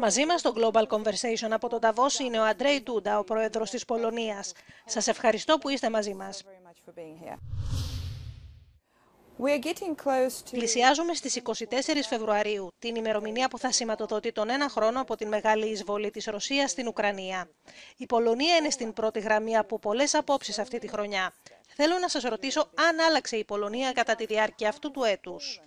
Μαζί μας στο Global Conversation από το Ταβός είναι ο Αντρέι Τούντα, ο πρόεδρος της Πολωνίας. Σας ευχαριστώ που είστε μαζί μας. Πλησιάζουμε στις 24 Φεβρουαρίου, την ημερομηνία που θα σηματοδοτεί τον ένα χρόνο από την μεγάλη εισβολή της Ρωσίας στην Ουκρανία. Η Πολωνία είναι στην πρώτη γραμμή από πολλές απόψεις αυτή τη χρονιά. Θέλω να σας ρωτήσω αν άλλαξε η Πολωνία κατά τη διάρκεια αυτού του έτους.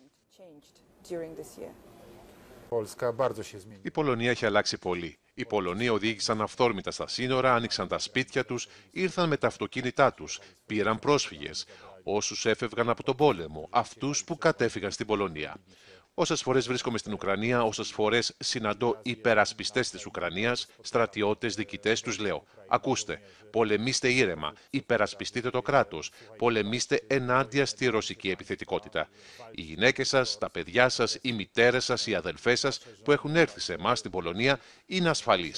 Η Πολωνία έχει αλλάξει πολύ. Οι Πολωνοί οδήγησαν αυθόρμητα στα σύνορα, άνοιξαν τα σπίτια τους, ήρθαν με τα αυτοκίνητά τους, πήραν πρόσφυγες, όσους έφευγαν από τον πόλεμο, αυτούς που κατέφυγαν στην Πολωνία. Όσες φορές βρίσκομαι στην Ουκρανία, όσες φορές συναντώ υπερασπιστές της Ουκρανίας, στρατιώτες, διοικητές, τους λέω: Ακούστε, πολεμήστε ήρεμα, υπερασπιστείτε το κράτος, πολεμήστε ενάντια στη ρωσική επιθετικότητα. Οι γυναίκες σας, τα παιδιά σας, οι μητέρες σας, οι αδελφές σας που έχουν έρθει σε εμάς στην Πολωνία είναι ασφαλείς.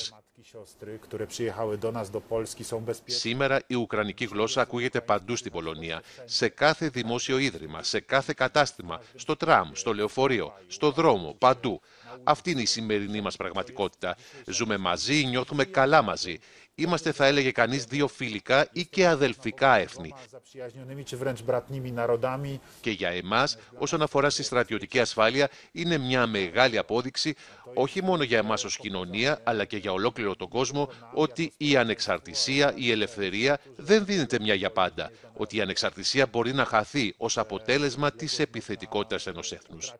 Σήμερα η ουκρανική γλώσσα ακούγεται παντού στην Πολωνία, σε κάθε δημόσιο ίδρυμα, σε κάθε κατάστημα, στο τραμ, στο λεωφορείο, στο δρόμο, παντού. Αυτή είναι η σημερινή μας πραγματικότητα. Ζούμε μαζί, νιώθουμε καλά μαζί. Είμαστε, θα έλεγε κανείς, δύο φιλικά ή και αδελφικά έθνη. Και για εμάς, όσον αφορά στη στρατιωτική ασφάλεια, είναι μια μεγάλη απόδειξη, όχι μόνο για εμάς ως κοινωνία, αλλά και για ολόκληρο τον κόσμο, ότι η ανεξαρτησία, η ελευθερία δεν δίνεται μια για πάντα ότι η ανεξαρτησία μπορεί να χαθεί ως αποτέλεσμα της επιθετικότητας ενός έθνους.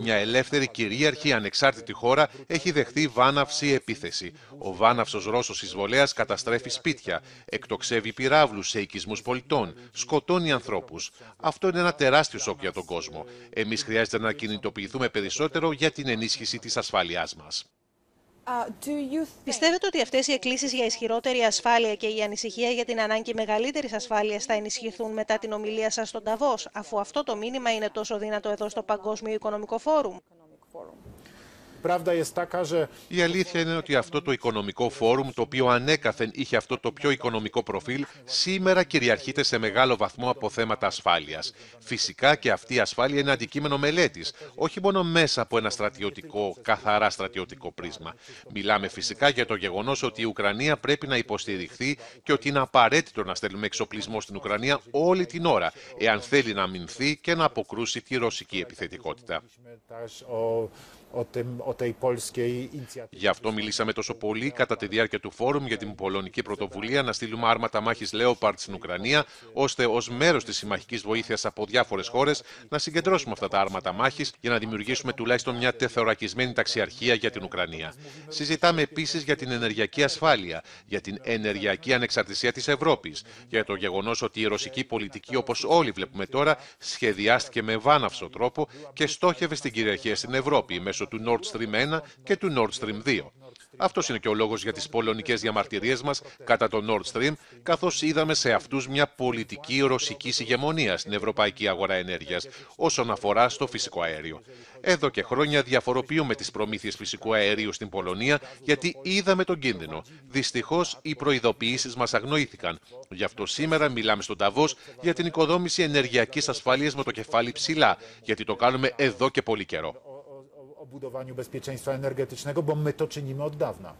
Μια ελεύθερη κυρίαρχη ανεξάρτητη χώρα έχει έχει βάναυση επίθεση. Ο βάναυσος Ρώσος εισβολέας καταστρέφει σπίτια, εκτοξεύει πυράβλους σε οικισμούς πολιτών, σκοτώνει ανθρώπους. Αυτό είναι ένα τεράστιο σοκ για τον κόσμο. Εμείς χρειάζεται να κινητοποιηθούμε περισσότερο για την ενίσχυση της ασφάλειάς μας. Πιστεύετε ότι αυτές οι εκκλήσεις για ισχυρότερη ασφάλεια και η ανησυχία για την ανάγκη μεγαλύτερης ασφάλειας θα ενισχυθούν μετά την ομιλία σας στον Ταβός, αφού αυτό το μήνυμα είναι τόσο δυνατό εδώ στο Παγκόσμιο Οικονομικό Φόρουμ. Η αλήθεια είναι ότι αυτό το οικονομικό φόρουμ, το οποίο ανέκαθεν είχε αυτό το πιο οικονομικό προφίλ, σήμερα κυριαρχείται σε μεγάλο βαθμό από θέματα ασφάλειας. Φυσικά και αυτή η ασφάλεια είναι αντικείμενο μελέτης, όχι μόνο μέσα από ένα στρατιωτικό, καθαρά στρατιωτικό πρίσμα. Μιλάμε φυσικά για το γεγονός ότι η Ουκρανία πρέπει να υποστηριχθεί και ότι είναι απαραίτητο να στέλνουμε εξοπλισμό στην Ουκρανία όλη την ώρα, εάν θέλει να αμυνθεί και να αποκρούσει τη ρωσική επιθετικότητα. Γι' αυτό μιλήσαμε τόσο πολύ κατά τη διάρκεια του φόρουμ για την πολωνική πρωτοβουλία να στείλουμε άρματα μάχης Λέοπαρτ στην Ουκρανία, ώστε ως μέρος της συμμαχικής βοήθειας από διάφορες χώρες να συγκεντρώσουμε αυτά τα άρματα μάχης για να δημιουργήσουμε τουλάχιστον μια τεθωρακισμένη ταξιαρχία για την Ουκρανία. Συζητάμε επίσης για την ενεργειακή ασφάλεια, για την ενεργειακή ανεξαρτησία της Ευρώπης, για το γεγονός ότι η ρωσική πολιτική, όπως όλοι βλέπουμε τώρα, σχεδιάστηκε με βάναυσο τρόπο και στόχευε στην κυριαρχία στην Ευρώπη μέσω του Nord Stream Stream και του Nord Stream 2. Αυτός είναι και ο λόγος για τις πολωνικές διαμαρτυρίες μας κατά το Nord Stream, καθώς είδαμε σε αυτούς μια πολιτική ρωσικής ηγεμονίας στην ευρωπαϊκή αγορά ενέργειας όσον αφορά στο φυσικό αέριο. Εδώ και χρόνια διαφοροποιούμε τις προμήθειες φυσικού αερίου στην Πολωνία γιατί είδαμε τον κίνδυνο. Δυστυχώς οι προειδοποιήσεις μας αγνοήθηκαν. Γι' αυτό σήμερα μιλάμε στον Ταβός για την οικοδόμηση ενεργειακής ασφάλεια με το κεφάλι ψηλά, γιατί το κάνουμε εδώ και πολύ καιρό o budowaniu bezpieczeństwa energetycznego, bo my to czynimy od dawna.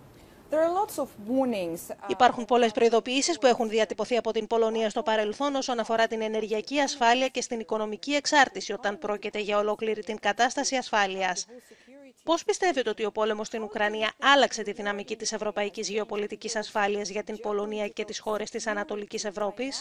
Uh, Υπάρχουν πολλές προειδοποιήσεις που έχουν διατυπωθεί από την Πολωνία στο παρελθόν όσον αφορά την ενεργειακή ασφάλεια και στην οικονομική εξάρτηση όταν πρόκειται για ολόκληρη την κατάσταση ασφάλειας. Πώς πιστεύετε ότι ο πόλεμος στην Ουκρανία άλλαξε τη δυναμική της ευρωπαϊκής γεωπολιτικής ασφάλειας για την Πολωνία και τις χώρες της Ανατολικής Ευρώπης.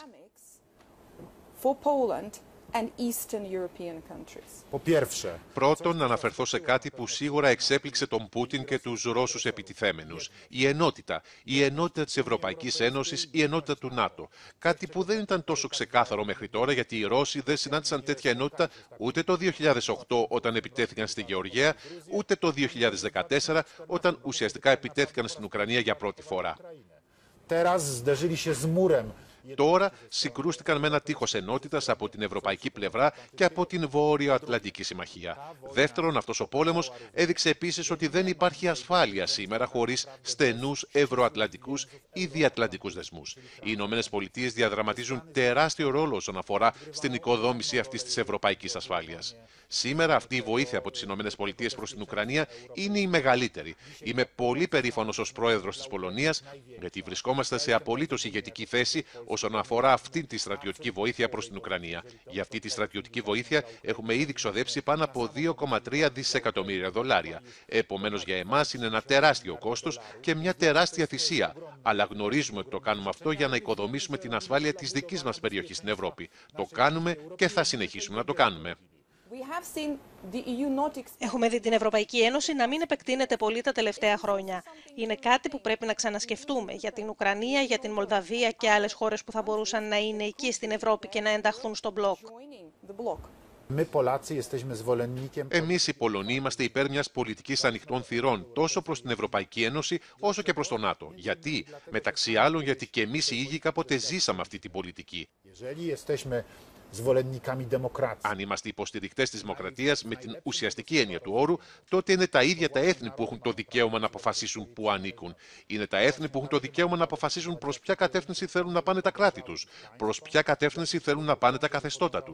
Πρώτον, να αναφερθώ σε κάτι που σίγουρα εξέπληξε τον Πούτιν και τους ρώσους επιτιθέμενους. Η ενότητα. Η ενότητα της Ευρωπαϊκής Ένωσης, η ενότητα του ΝΑΤΟ. Κάτι που δεν ήταν τόσο ξεκάθαρο μέχρι τώρα, γιατί οι Ρώσοι δεν συνάντησαν τέτοια ενότητα ούτε το 2008 όταν επιτέθηκαν στη Γεωργία, ούτε το 2014 όταν ουσιαστικά επιτέθηκαν στην Ουκρανία για πρώτη φορά. Τώρα συγκρούστηκαν με ένα τείχος ενότητας από την ευρωπαϊκή πλευρά και από την Βόρειο-Ατλαντική Συμμαχία. Δεύτερον, αυτός ο πόλεμος έδειξε επίσης ότι δεν υπάρχει ασφάλεια σήμερα χωρίς στενούς ευρωατλαντικούς ή διατλαντικούς δεσμούς. Οι Ηνωμένες Πολιτείες διαδραματίζουν τεράστιο ρόλο όσον αφορά στην οικοδόμηση αυτής της ευρωπαϊκής ασφάλειας. Σήμερα αυτή η βοήθεια από τις Ηνωμένες Πολιτείες προς την Ουκρανία είναι η μεγαλύτερη. Είμαι πολύ περήφανος ως πρόεδρος της Πολωνίας, γιατί βρισκόμαστε σε απολύτως ηγετική θέση όσον αφορά αυτή τη στρατιωτική βοήθεια προς την Ουκρανία. Για αυτή τη στρατιωτική βοήθεια έχουμε ήδη ξοδέψει πάνω από 2,3 δισεκατομμύρια δολάρια. Επομένως, για εμάς είναι ένα τεράστιο κόστος και μια τεράστια θυσία. Αλλά γνωρίζουμε ότι το κάνουμε αυτό για να οικοδομήσουμε την ασφάλεια της δικής μας περιοχής στην Ευρώπη. Το κάνουμε και θα συνεχίσουμε να το κάνουμε. E Έχουμε δει την Ευρωπαϊκή Ένωση να μην επεκτείνεται πολύ τα τελευταία χρόνια. Είναι κάτι που πρέπει να ξανασκεφτούμε για την Ουκρανία, για την Μολδαβία και άλλες χώρες που θα μπορούσαν να είναι εκεί στην Ευρώπη και να ενταχθούν στον μπλοκ. Εμείς οι Πολωνοί είμαστε υπέρ μιας πολιτικής ανοιχτών θυρών τόσο προς την Ευρωπαϊκή Ένωση όσο και προς τον ΝΑΤΟ. Γιατί, μεταξύ άλλων, γιατί και εμείς οι ίδιοι κάποτε ζήσαμε αυτή την πολιτική. Αν είμαστε υποστηρικτές της δημοκρατίας με την ουσιαστική έννοια του όρου, τότε είναι τα ίδια τα έθνη που έχουν το δικαίωμα να αποφασίσουν που ανήκουν. Είναι τα έθνη που έχουν το δικαίωμα να αποφασίσουν προς ποια κατεύθυνση θέλουν να πάνε τα κράτη τους, προς ποια κατεύθυνση θέλουν να πάνε τα καθεστώτα τους.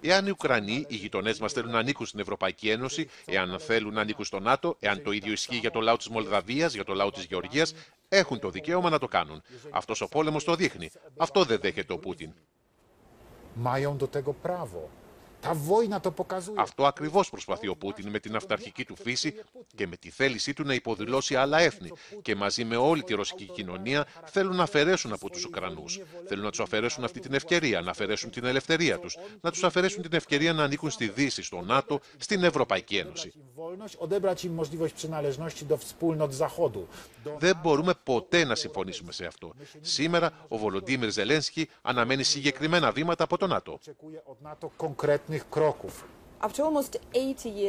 Εάν οι Ουκρανοί, οι γειτονές μας θέλουν να ανήκουν στην Ευρωπαϊκή Ένωση, εάν θέλουν να ανήκουν στο ΝΑΤΟ, εάν το ίδιο ισχύει για το λαό της Μολδαβίας, για το λαό της Γεωργίας, έχουν το δικαίωμα να το κάνουν. Αυτός ο πόλεμος το δείχνει. Αυτό δεν δέχεται ο Πούτιν. Αυτό ακριβώς προσπαθεί ο Πούτιν με την αυταρχική του φύση και με τη θέλησή του να υποδηλώσει άλλα έθνη. Και μαζί με όλη τη ρωσική κοινωνία θέλουν να αφαιρέσουν από τους Ουκρανούς. Θέλουν να τους αφαιρέσουν αυτή την ευκαιρία, να αφαιρέσουν την ελευθερία τους, να τους αφαιρέσουν την ευκαιρία να ανήκουν στη Δύση, στο ΝΑΤΟ, στην Ευρωπαϊκή Ένωση. Δεν μπορούμε ποτέ να συμφωνήσουμε σε αυτό. Σήμερα ο Βολοντίμιρ Ζελένσκι αναμένει συγκεκριμένα βήματα από το ΝΑΤΟ.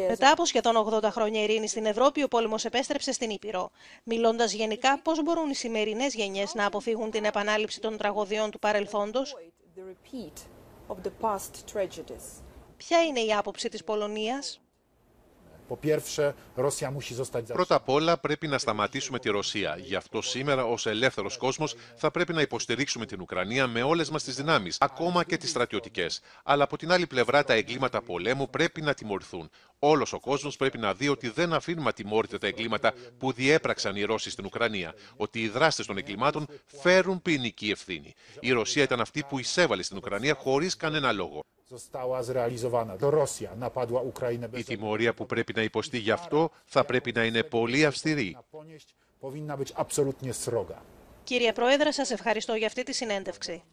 Μετά από σχεδόν 80 χρόνια ειρήνη στην Ευρώπη, ο πόλεμος επέστρεψε στην Ήπειρο. Μιλώντας γενικά, πώς μπορούν οι σημερινές γενιές να αποφύγουν την επανάληψη των τραγωδιών του παρελθόντος, Ποια είναι η άποψη της Πολωνίας. Πρώτα απ' όλα πρέπει να σταματήσουμε τη Ρωσία. Γι' αυτό σήμερα ως ελεύθερος κόσμος θα πρέπει να υποστηρίξουμε την Ουκρανία με όλες μας τις δυνάμεις, ακόμα και τις στρατιωτικές. Αλλά από την άλλη πλευρά τα εγκλήματα πολέμου πρέπει να τιμωρηθούν. Όλος ο κόσμος πρέπει να δει ότι δεν αφήνουμε ατιμόρυτα τα εγκλήματα που διέπραξαν οι Ρώσοι στην Ουκρανία. Ότι οι δράστες των εγκλημάτων φέρουν ποινική ευθύνη. Η Ρωσία ήταν αυτή που εισέβαλε στην Ουκρανία χωρίς κανένα λόγο. Η τιμωρία που πρέπει να υποστεί γι' αυτό θα πρέπει να είναι πολύ αυστηρή. Κύριε Πρόεδρε, σας ευχαριστώ για αυτή τη συνέντευξη.